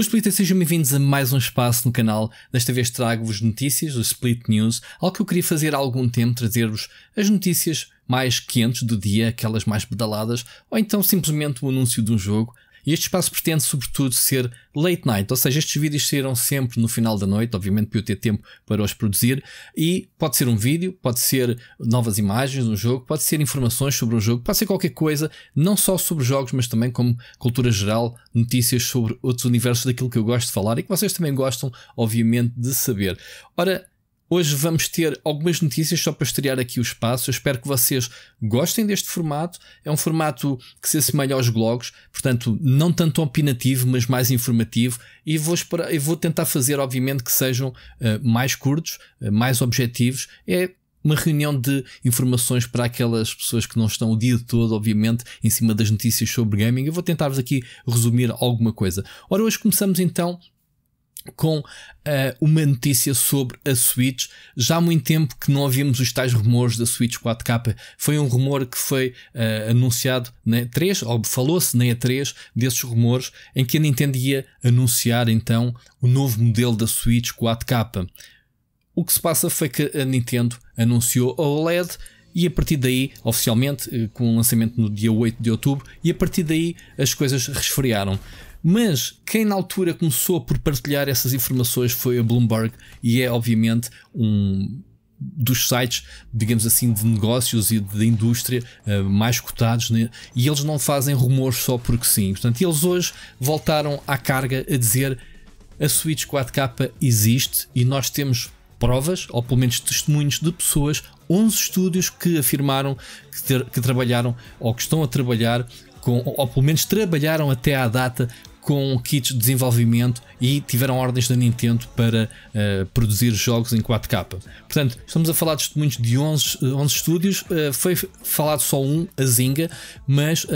Boas, Splitters, sejam bem-vindos a mais um espaço no canal. Desta vez trago-vos notícias do Split News, algo que eu queria fazer há algum tempo, trazer-vos as notícias mais quentes do dia, aquelas mais pedaladas, ou então simplesmente o anúncio de um jogo, este espaço pretende, sobretudo, ser late night, ou seja, estes vídeos saíram sempre no final da noite, obviamente para eu ter tempo para os produzir. E pode ser um vídeo, pode ser novas imagens do jogo, pode ser informações sobre o jogo, pode ser qualquer coisa, não só sobre jogos, mas também como cultura geral, notícias sobre outros universos daquilo que eu gosto de falar e que vocês também gostam, obviamente, de saber. Ora, Hoje vamos ter algumas notícias só para estrear aqui o espaço. Eu espero que vocês gostem deste formato. É um formato que se assemelha aos blogs, portanto, não tanto opinativo, mas mais informativo. E vou, esperar, vou tentar fazer, obviamente, que sejam uh, mais curtos, uh, mais objetivos. É uma reunião de informações para aquelas pessoas que não estão o dia todo, obviamente, em cima das notícias sobre gaming. Eu vou tentar-vos aqui resumir alguma coisa. Ora, hoje começamos então com uh, uma notícia sobre a Switch. Já há muito tempo que não ouvimos os tais rumores da Switch 4K. Foi um rumor que foi uh, anunciado na né, E3, ou falou-se na E3 desses rumores, em que a Nintendo ia anunciar então o novo modelo da Switch 4K. O que se passa foi que a Nintendo anunciou a OLED e a partir daí, oficialmente, eh, com o lançamento no dia 8 de outubro, e a partir daí as coisas resfriaram. Mas quem na altura começou por partilhar essas informações foi a Bloomberg e é obviamente um dos sites, digamos assim, de negócios e de indústria uh, mais cotados, né? e eles não fazem rumores só porque sim. Portanto, eles hoje voltaram à carga a dizer a Switch 4K existe e nós temos provas, ou pelo menos testemunhos de pessoas, 11 estúdios que afirmaram que, ter, que trabalharam ou que estão a trabalhar com, ou pelo menos trabalharam até à data com kits de desenvolvimento e tiveram ordens da Nintendo para uh, produzir jogos em 4K. Portanto, estamos a falar de testemunhos de 11, 11 eh, estúdios, uh, foi falado só um, a Zynga, mas uh,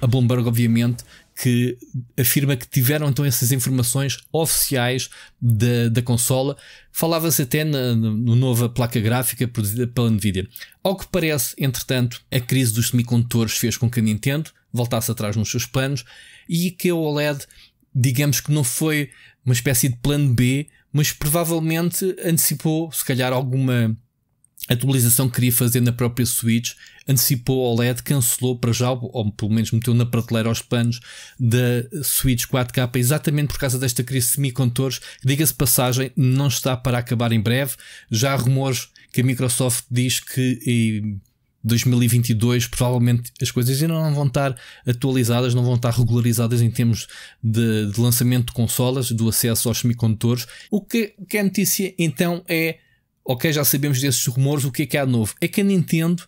a Bloomberg, obviamente, que afirma que tiveram então essas informações oficiais da, da consola. Falava-se até na, na, nova placa gráfica produzida pela Nvidia. Ao que parece, entretanto, a crise dos semicondutores fez com que a Nintendo voltasse atrás nos seus planos e que o OLED, digamos que não foi uma espécie de plano B, mas provavelmente antecipou, se calhar, alguma atualização que queria fazer na própria Switch, antecipou o OLED, cancelou para já, ou pelo menos meteu na prateleira aos planos da Switch 4K, exatamente por causa desta crise de semicondutores. Diga-se passagem, não está para acabar em breve. Já há rumores que a Microsoft diz que 2022, provavelmente as coisas ainda não vão estar atualizadas, não vão estar regularizadas em termos de, de lançamento de consolas, do acesso aos semicondutores. O que, o que é notícia então é: ok, já sabemos desses rumores, o que é que há de novo? É que a Nintendo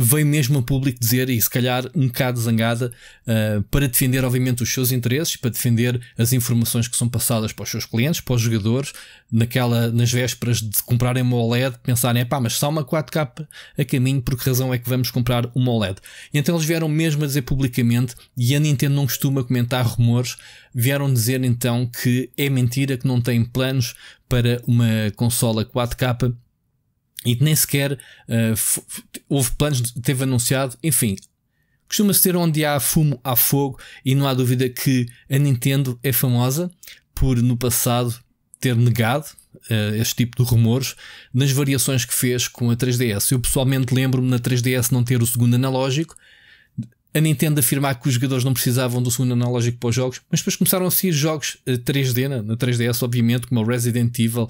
veio mesmo a público dizer, e se calhar um bocado zangada, uh, para defender, obviamente, os seus interesses, para defender as informações que são passadas para os seus clientes, para os jogadores, naquela, nas vésperas de comprarem uma OLED, pensarem, pá, mas só uma 4K a caminho, por que razão é que vamos comprar uma OLED? E então eles vieram mesmo a dizer publicamente, e a Nintendo não costuma comentar rumores, vieram dizer então que é mentira, que não têm planos para uma consola 4K e que nem sequer uh, houve planos, teve anunciado, enfim. Costuma-se ter onde há fumo, há fogo, e não há dúvida que a Nintendo é famosa por, no passado, ter negado uh, este tipo de rumores nas variações que fez com a 3DS. Eu pessoalmente lembro-me na 3DS não ter o segundo analógico, a Nintendo afirmar que os jogadores não precisavam do segundo analógico para os jogos, mas depois começaram a sair jogos 3D, eh, na, 3DS, obviamente, como o Resident Evil,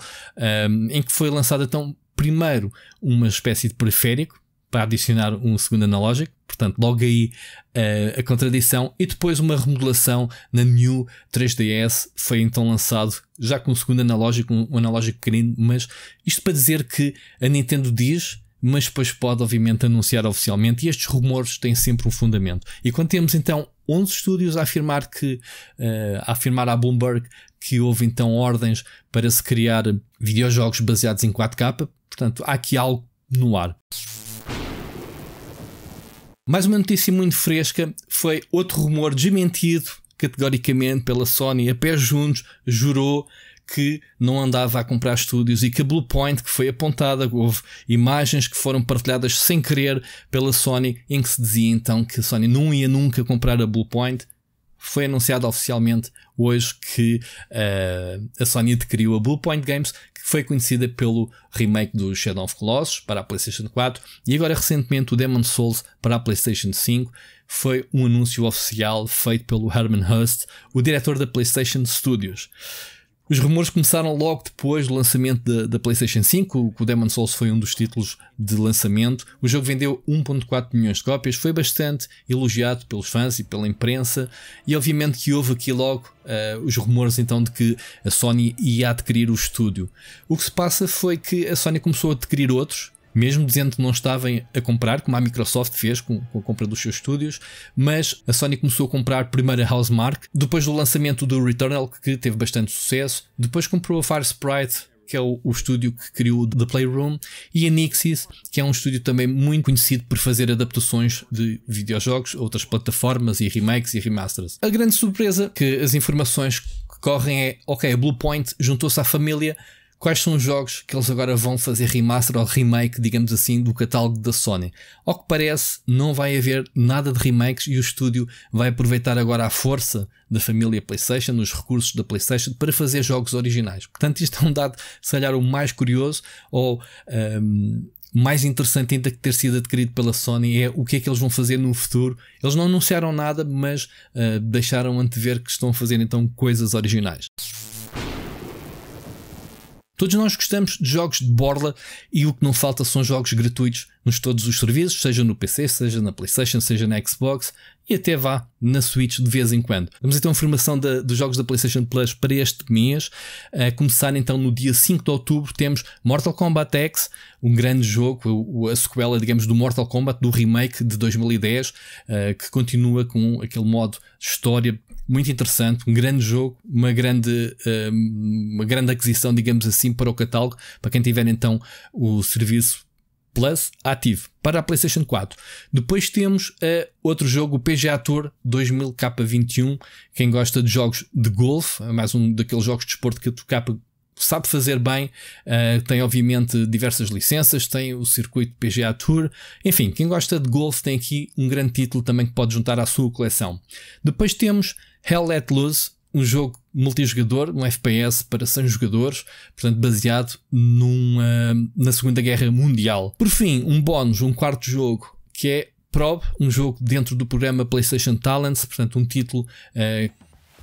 um, em que foi lançada tão primeiro uma espécie de periférico para adicionar um segundo analógico, portanto, logo aí uh, a contradição, e depois uma remodelação na New 3DS foi então lançado já com um segundo analógico, um, analógico pequenino, mas isto para dizer que a Nintendo diz mas depois pode obviamente anunciar oficialmente e estes rumores têm sempre um fundamento. E quando temos então 11 estúdios a afirmar que eh, a afirmar à Bloomberg que houve então ordens para se criar videojogos baseados em 4K, Portanto, há aqui algo no ar. Mais uma notícia muito fresca foi outro rumor desmentido categoricamente pela Sony a pé juntos, jurou que não andava a comprar estúdios e que a Bluepoint, que foi apontada, houve imagens que foram partilhadas sem querer pela Sony, em que se dizia então que a Sony não ia nunca comprar a Bluepoint. Foi anunciado oficialmente hoje que uh, a Sony adquiriu a Bluepoint Games, foi conhecida pelo remake do Shadow of Colossus para a PlayStation 4 e agora recentemente o Demon Souls para a PlayStation 5 foi um anúncio oficial feito pelo Herman Hust, o diretor da PlayStation Studios. Os rumores começaram logo depois do lançamento da, da PlayStation 5, o Demon Souls foi um dos títulos de lançamento. O jogo vendeu 1.4 milhões de cópias, foi bastante elogiado pelos fãs e pela imprensa, e obviamente que houve aqui logo uh, os rumores então de que a Sony ia adquirir o estúdio. O que se passa foi que a Sony começou a adquirir outros, mesmo dizendo que não estavam a comprar, como a Microsoft fez com, a compra dos seus estúdios, mas a Sony começou a comprar primeiro a Housemark, depois do lançamento do Returnal, que teve bastante sucesso, depois comprou a Fire Sprite, que é o, o estúdio que criou The Playroom, e a Nixis, que é um estúdio também muito conhecido por fazer adaptações de videojogos, outras plataformas e remakes e remasters. A grande surpresa que as informações correm é, ok, a Bluepoint juntou-se à família quais são os jogos que eles agora vão fazer remaster ou remake, digamos assim, do catálogo da Sony. Ao que parece, não vai haver nada de remakes e o estúdio vai aproveitar agora a força da família PlayStation, os recursos da PlayStation, para fazer jogos originais. Portanto, isto é um dado, se calhar, o mais curioso ou. Um, mais interessante ainda que ter sido adquirido pela Sony é o que é que eles vão fazer no futuro. Eles não anunciaram nada, mas uh, deixaram antever que estão a fazer então coisas originais. Todos nós gostamos de jogos de borla e o que não falta são jogos gratuitos nos todos os serviços, seja no PC, seja na PlayStation, seja na Xbox e até vá na Switch de vez em quando. Vamos então a informação da, dos jogos da PlayStation Plus para este mês. A começar então no dia 5 de outubro temos Mortal Kombat X, um grande jogo, a, sequela, digamos, do Mortal Kombat, do remake de 2010, eh, que continua com aquele modo história muito interessante, um grande jogo, uma grande, eh, uma grande aquisição, digamos assim, para o catálogo, para quem tiver então o serviço Plus ativo para a PlayStation 4. Depois temos uh, outro jogo, o PGA Tour 2000 K21. Quem gosta de jogos de golfe, é mais um daqueles jogos de esporte que a K sabe fazer bem, uh, tem obviamente diversas licenças, tem o circuito PGA Tour. Enfim, quem gosta de golfe tem aqui um grande título também que pode juntar à sua coleção. Depois temos Hell Let Loose, um jogo multijogador, um FPS para 100 jogadores, portanto baseado numa, na Segunda Guerra Mundial. Por fim, um bónus, um quarto jogo, que é Probe, um jogo dentro do programa PlayStation Talents, portanto um título uh,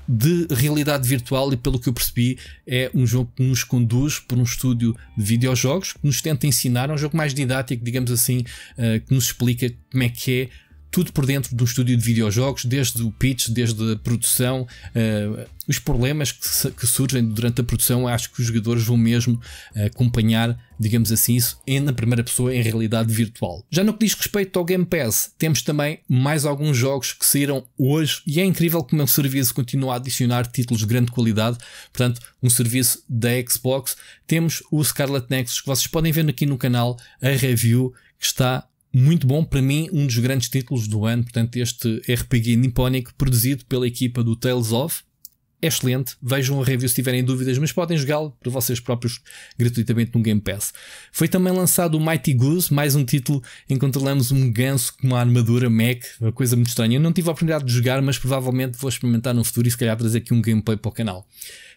de realidade virtual e pelo que eu percebi é um jogo que nos conduz por um estúdio de videojogos que nos tenta ensinar, é um jogo mais didático, digamos assim, eh, que nos explica como é que é tudo por dentro de um estúdio de videojogos, desde o pitch, desde a produção, uh, os problemas que, que, surgem durante a produção, acho que os jogadores vão mesmo acompanhar, digamos assim, isso em, na primeira pessoa em realidade virtual. Já no que diz respeito ao Game Pass, temos também mais alguns jogos que saíram hoje e é incrível como o serviço continua a adicionar títulos de grande qualidade, portanto, um serviço da Xbox. Temos o Scarlet Nexus que vocês podem ver aqui no canal, a review que está muito bom, para mim, um dos grandes títulos do ano. Portanto, este RPG nipónico produzido pela equipa do Tales of. É excelente, vejam a review se tiverem dúvidas, mas podem jogá-lo por vocês próprios gratuitamente no Game Pass. Foi também lançado o Mighty Goose, mais um título em que controlamos um ganso com uma armadura mech, uma coisa muito estranha. Eu não tive a oportunidade de jogar, mas provavelmente vou experimentar no futuro e se calhar trazer aqui um gameplay para o canal.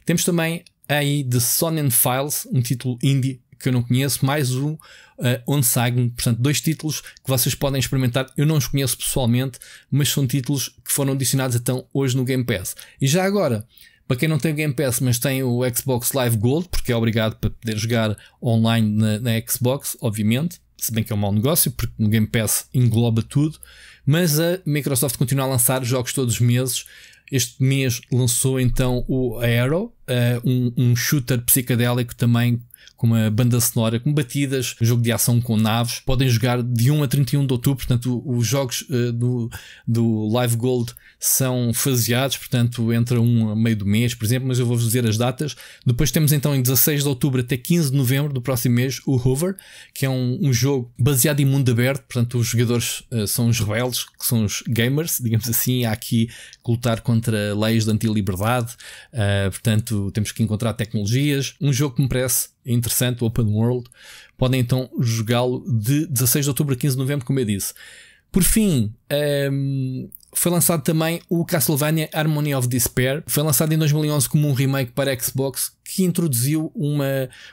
Temos também aí The Sonnen Files, um título indie que eu não conheço, mais o uh, eh, Onsagen, portanto, dois títulos que vocês podem experimentar. Eu não os conheço pessoalmente, mas são títulos que foram adicionados então hoje no Game Pass. E já agora, para quem não tem o Game Pass, mas tem o Xbox Live Gold, porque é obrigado para poder jogar online na, na Xbox, obviamente, se bem que é um mau negócio, porque o Game Pass engloba tudo, mas a Microsoft continua a lançar jogos todos os meses. Este mês lançou então o Arrow, uh, um, um shooter psicadélico também com uma banda sonora, com batidas, jogo de ação com naves. Podem jogar de 1 a 31 de outubro, portanto, os jogos uh, do, do Live Gold são faseados, portanto, entre um a meio do mês, por exemplo, mas eu vou-vos dizer as datas. Depois temos então em 16 de outubro até 15 de novembro do próximo mês o Hover, que é um, um jogo baseado em mundo aberto, portanto, os jogadores uh, são os rebeldes, que são os gamers, digamos assim. Há aqui que lutar contra leis de liberdade uh, eh, portanto, temos que encontrar tecnologias. Um jogo que me parece interessante interessante, open world. Podem então jogá-lo de 16 de outubro a 15 de novembro, como eu disse. Por fim, um, ehm, foi lançado também o Castlevania Harmony of Despair. Foi lançado em 2011 como um remake para Xbox que introduziu uma,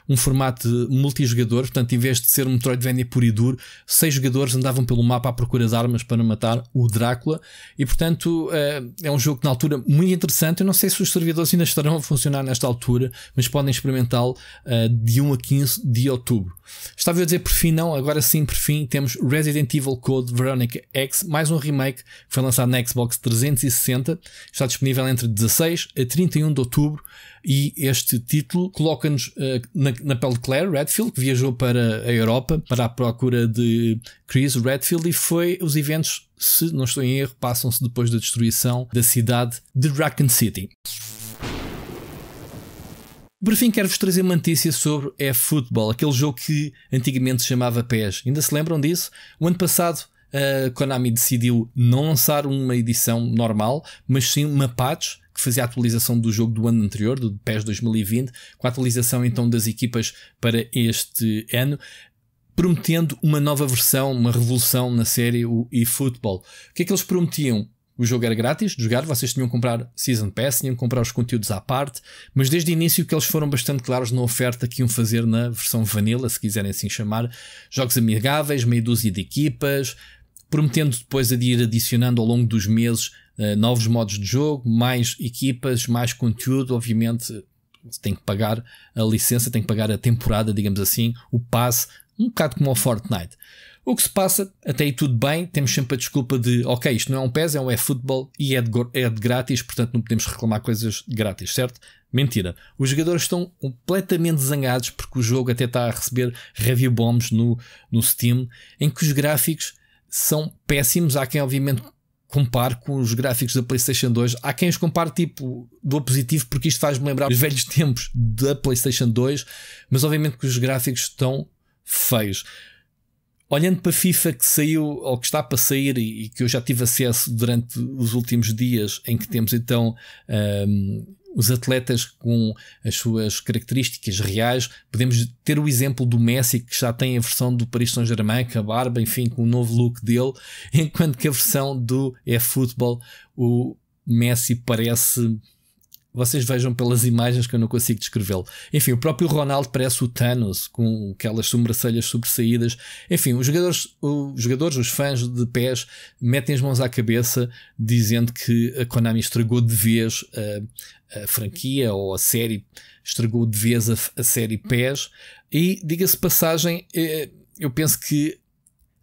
um formato multijogador, portanto, em vez de ser um Metroidvania puro e duro, seis jogadores andavam pelo mapa à procura de armas para matar o Drácula, e portanto eh, é um jogo que na altura muito interessante. Eu não sei se os servidores ainda estarão a funcionar nesta altura, mas podem experimentá-lo eh, de 1 a 15 de outubro. Estava a dizer por fim, não, agora sim, por fim, temos Resident Evil Code Veronica X, mais um remake que foi lançado na Xbox 360, está disponível entre 16 a 31 de outubro e este título coloca-nos uh, na, na pele de Claire Redfield, que viajou para a Europa para a procura de Chris Redfield e foi os eventos, se não estou em erro, passam-se depois da destruição da cidade de Raccoon City. Por fim, quero-vos trazer uma notícia sobre é Football, aquele jogo que antigamente se chamava PES. Ainda se lembram disso? O ano passado, a eh, Konami decidiu não lançar uma edição normal, mas sim uma patch que fazia a atualização do jogo do ano anterior, do PES 2020, com a atualização então das equipas para este ano, prometendo uma nova versão, uma revolução na série o eFootball. O que é que eles prometiam? O jogo era grátis de jogar, vocês tinham que comprar Season Pass, tinham que comprar os conteúdos à parte, mas desde o início que eles foram bastante claros na oferta que iam fazer na versão vanilla, se quiserem assim chamar, jogos amigáveis, meia dúzia de equipas, prometendo depois a de ir adicionando ao longo dos meses eh, novos modos de jogo, mais equipas, mais conteúdo, obviamente tem que pagar a licença, tem que pagar a temporada, digamos assim, o passe, um bocado como o Fortnite. O que se passa, até aí tudo bem, temos sempre a desculpa de, ok, isto não é um PES, é um é eFootball e é de, é de grátis, portanto não podemos reclamar coisas grátis, certo? Mentira. Os jogadores estão completamente zangados porque o jogo até está a receber review bombs no, no Steam, em que os gráficos são péssimos. Há quem, obviamente, comparo com os gráficos da PlayStation 2. Há quem os compare tipo do positivo, porque isto faz-me lembrar os velhos tempos da PlayStation 2, mas obviamente que os gráficos estão feios. Olhando para a FIFA que saiu ou que está para sair e, e, que eu já tive acesso durante os últimos dias, em que temos então um, os atletas com as suas características reais, podemos ter o exemplo do Messi que já tem a versão do Paris Saint-Germain, com a barba, enfim, com o novo look dele, enquanto que a versão do eFootball, o Messi parece vocês vejam pelas imagens que eu não consigo descrevê-lo. Enfim, o próprio Ronaldo parece o Thanos, com aquelas sobrancelhas sobressaídas. Enfim, os jogadores, os jogadores, os fãs de pés metem as mãos à cabeça dizendo que a Konami estragou de vez a, a franquia ou a série, estragou de vez a, a série pés. E, diga-se passagem, eh, eu penso que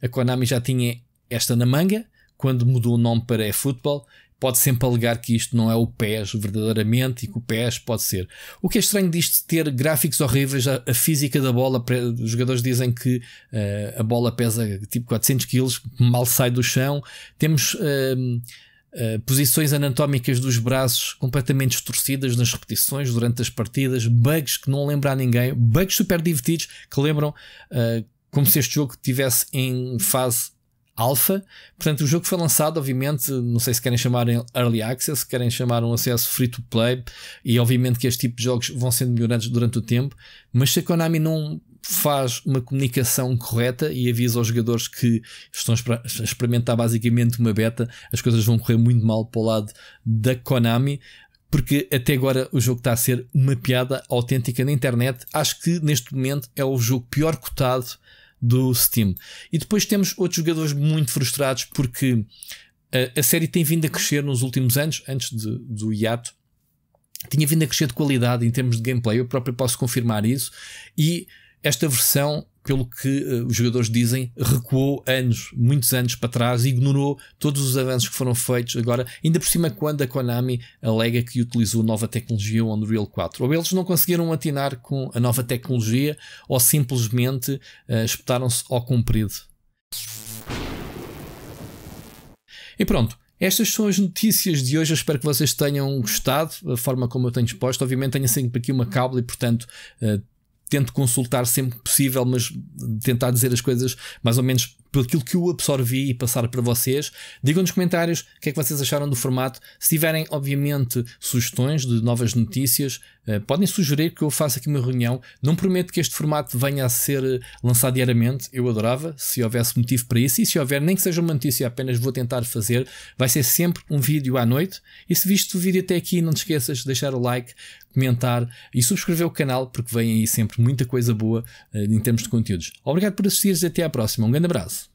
a Konami já tinha esta na manga quando mudou o nome para eFootball pode sempre alegar que isto não é o PES verdadeiramente e que o PES pode ser. O que é estranho disto ter gráficos horríveis, a, a física da bola, os jogadores dizem que uh, a bola pesa tipo 400 kg, mal sai do chão. Temos. Uh, Uh, posições anatómicas dos braços completamente distorcidas nas repetições durante as partidas, bugs que não lembram a ninguém, bugs super divertidos que lembram uh, como se este jogo estivesse em fase alfa. Portanto, o jogo foi lançado, obviamente, não sei se querem chamar em early access, se querem chamar um acesso free to play, e obviamente que este tipo de jogos vão sendo melhorados durante o tempo, mas se a Konami não faz uma comunicação correta e avisa aos jogadores que estão a experimentar basicamente uma beta, as coisas vão correr muito mal para o lado da Konami porque até agora o jogo está a ser uma piada autêntica na internet. Acho que neste momento é o jogo pior cotado do Steam. E depois temos outros jogadores muito frustrados porque a, eh, a série tem vindo a crescer nos últimos anos, antes de, do hiato. Tinha vindo a crescer de qualidade em termos de gameplay, eu próprio posso confirmar isso. E esta versão pelo que uh, os jogadores dizem, recuou anos, muitos anos para trás, ignorou todos os avanços que foram feitos agora, ainda por cima quando a Konami alega que utilizou nova tecnologia o Unreal 4. Ou eles não conseguiram atinar com a nova tecnologia, ou simplesmente uh, espetaram-se ao comprido. E pronto, estas são as notícias de hoje. Eu espero que vocês tenham gostado da forma como eu tenho exposto. Obviamente, tenho sempre aqui uma cábula e, portanto, eh, tento consultar sempre possível, mas tentar dizer as coisas mais ou menos por aquilo que eu absorvi e passar para vocês. Digam nos comentários o que é que vocês acharam do formato. Se tiverem, obviamente, sugestões de novas notícias, eh, podem sugerir que eu faça aqui uma reunião. Não prometo que este formato venha a ser eh, lançado diariamente. Eu adorava, se houvesse motivo para isso. E se houver, nem que seja uma notícia apenas, vou tentar fazer. Vai ser sempre um vídeo à noite. E se viste o vídeo até aqui, não te esqueças de deixar o like, comentar e subscrever o canal, porque vem aí sempre muita coisa boa eh, em termos de conteúdos. Obrigado por assistir e até à próxima. Um grande abraço.